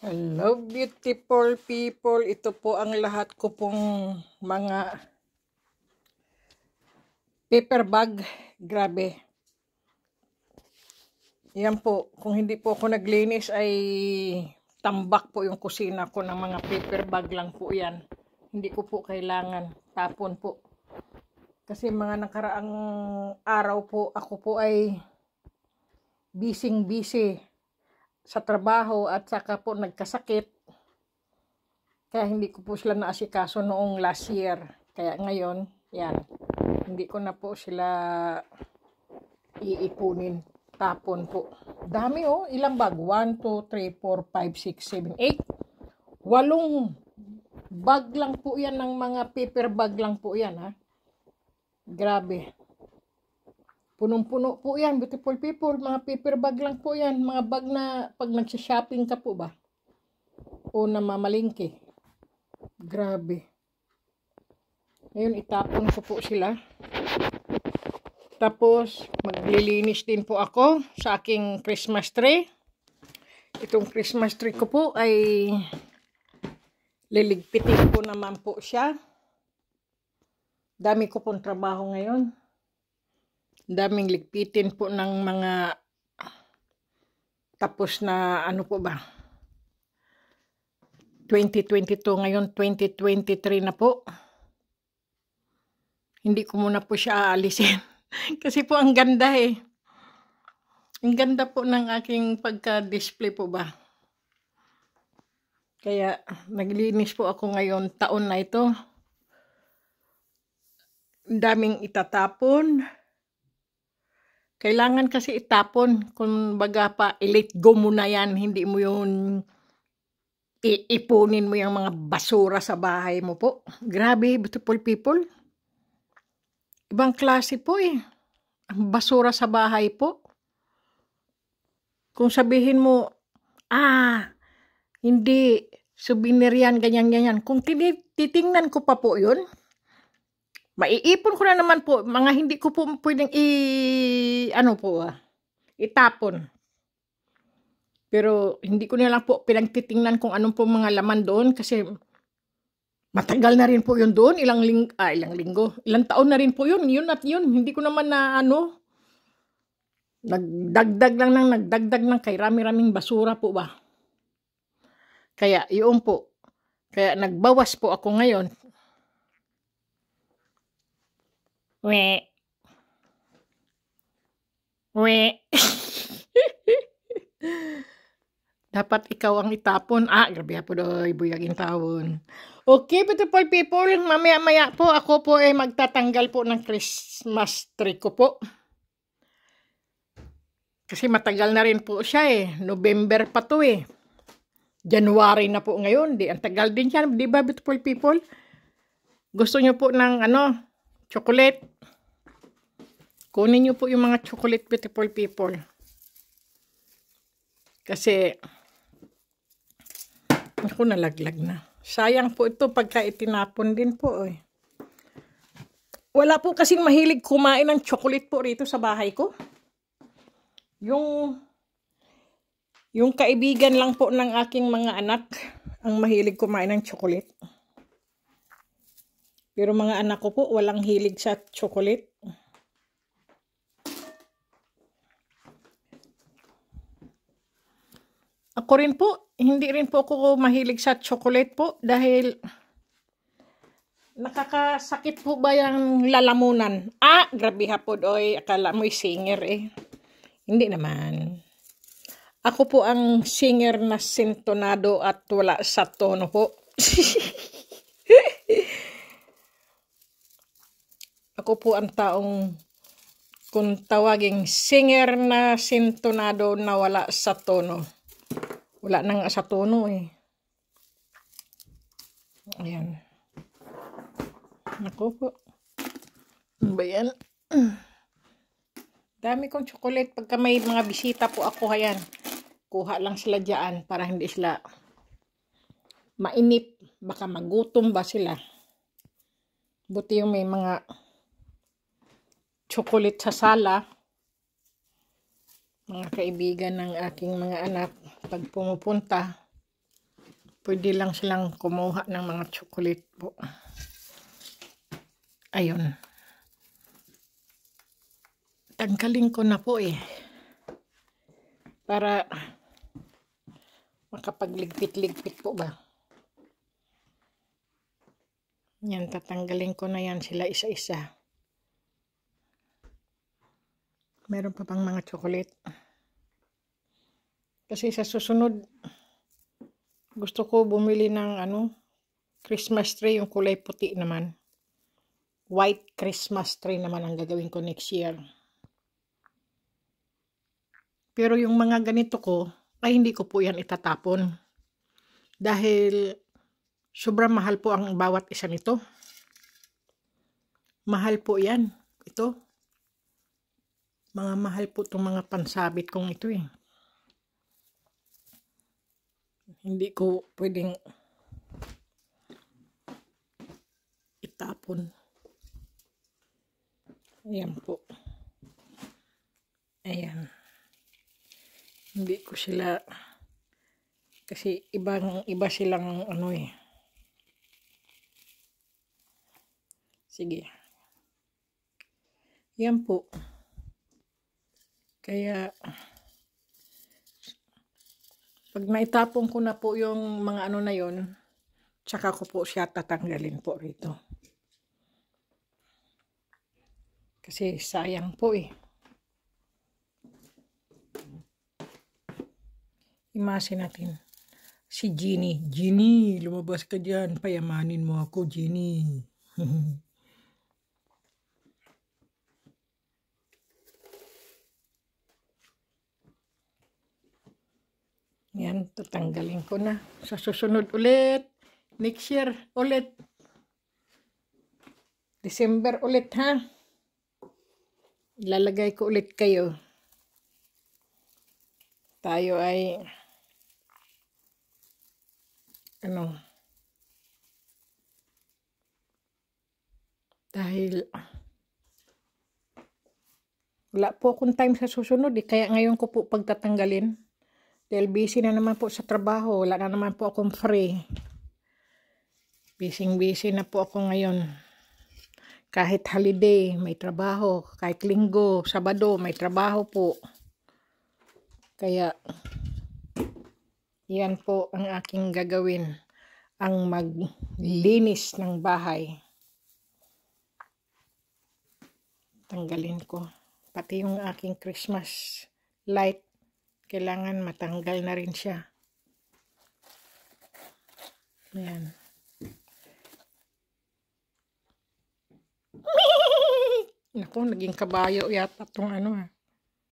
Hello beautiful people, ito po ang lahat ko pong mga paper bag. Grabe. Yan po, kung hindi po ako naglinis ay tambak po yung kusina ko ng mga paper bag lang po yan. Hindi ko po kailangan, tapon po. Kasi mga nakaraang araw po, ako po ay bising-busy. busy sa trabaho at saka po nagkasakit. Kaya hindi ko po sila naasikaso noong last year. Kaya ngayon, yan, hindi ko na po sila iipunin. Tapon po. Dami oh, ilang bag? 1, 2, 3, 4, 5, 6, 7, 8. Walong bag lang po yan ng mga paper bag lang po yan ha. Grabe. Punong-puno po yan, beautiful people. Mga paper bag lang po yan. Mga bag na pag nagsha-shopping ka po ba? O na Grabe. Ngayon, itapon ko po sila. Tapos, maglilinis din po ako sa aking Christmas tree. Itong Christmas tree ko po ay liligpitin ko naman po siya. Dami ko pong trabaho ngayon daming ligpitin po ng mga tapos na ano po ba 2022 ngayon 2023 na po hindi ko muna po siya aalisin kasi po ang ganda eh ang ganda po ng aking pagka-display po ba kaya naglinis po ako ngayon taon na ito daming itatapon kailangan kasi itapon. Kung baga pa, i-let go mo na yan. Hindi mo yun iipunin mo yung mga basura sa bahay mo po. Grabe, beautiful people. Ibang klase po eh. Ang basura sa bahay po. Kung sabihin mo, ah, hindi, souvenir yan, ganyan, ganyan. Kung titingnan ko pa po yun, maiipon ko na naman po mga hindi ko po pwedeng i ano po ah, itapon. Pero hindi ko na lang po pinagtitingnan kung anong po mga laman doon kasi matagal na rin po yun doon, ilang ling ah, ilang linggo, ilang taon na rin po yun, yun at yun. Hindi ko naman na ano nagdagdag lang nang nagdagdag nang kay rami-raming basura po ba. Kaya iyon po. Kaya nagbawas po ako ngayon Weh. Weh. Dapat ikaw ang itapon. Ah, grabe po doy, buyagin taon. Okay, beautiful people, mamaya-maya po ako po ay eh, magtatanggal po ng Christmas tree ko po. Kasi matagal na rin po siya eh. November pa to eh. January na po ngayon. Di, ang tagal din siya. Di ba, beautiful people? Gusto nyo po ng ano, Chocolate. Kunin nyo po yung mga chocolate beautiful people. Kasi, ako nalaglag na. Sayang po ito pagka itinapon din po. Eh. Wala po kasing mahilig kumain ng chocolate po rito sa bahay ko. Yung yung kaibigan lang po ng aking mga anak ang mahilig kumain ng chocolate. Pero mga anak ko po, walang hilig sa chocolate. Ako rin po, hindi rin po ako mahilig sa chocolate po dahil nakakasakit po ba yung lalamunan? Ah, grabe hapod oy, akala mo'y singer eh. Hindi naman. Ako po ang singer na sintonado at wala sa tono po. Ako po ang taong kung tawaging singer na sintonado na wala sa tono. Wala nang sa tono eh. Ayan. Ako po. Ano Bayan. Dami kong chocolate. Pagka may mga bisita po ako, ayan. Kuha lang sila dyan para hindi sila mainip. Baka magutom ba sila. Buti yung may mga chocolate sa sala. Mga kaibigan ng aking mga anak, pag pumupunta, pwede lang silang kumuha ng mga chocolate po. Ayun. Tangkalin ko na po eh. Para makapagligpit-ligpit po ba. Yan, tatanggalin ko na yan sila isa-isa. Meron pa pang mga chocolate. Kasi sa susunod, gusto ko bumili ng ano, Christmas tree, yung kulay puti naman. White Christmas tree naman ang gagawin ko next year. Pero yung mga ganito ko, ay hindi ko po yan itatapon. Dahil sobrang mahal po ang bawat isa nito. Mahal po yan. Ito. Mga mahal po itong mga pansabit kong ito eh. Hindi ko pwedeng itapon. Ayan po. Ayan. Hindi ko sila kasi ibang iba silang ano eh. Sige. Yan po. Kaya, pag naitapon ko na po yung mga ano na yon, tsaka ko po siya tatanggalin po rito. Kasi sayang po eh. Imase natin. Si Ginny. Ginny, lumabas ka dyan. Payamanin mo ako, Ginny. Yan, tutanggalin ko na. Sa susunod ulit. Next year ulit. December ulit ha. Lalagay ko ulit kayo. Tayo ay ano dahil wala po akong time sa susunod eh. Kaya ngayon ko po pagtatanggalin. Dahil busy na naman po sa trabaho. Wala na naman po akong free. Busy-busy na po ako ngayon. Kahit holiday, may trabaho. Kahit linggo, sabado, may trabaho po. Kaya, yan po ang aking gagawin. Ang maglinis ng bahay. Tanggalin ko. Pati yung aking Christmas light kailangan matanggal na rin siya. Ayan. Naku, naging kabayo yata itong ano ha. Ah.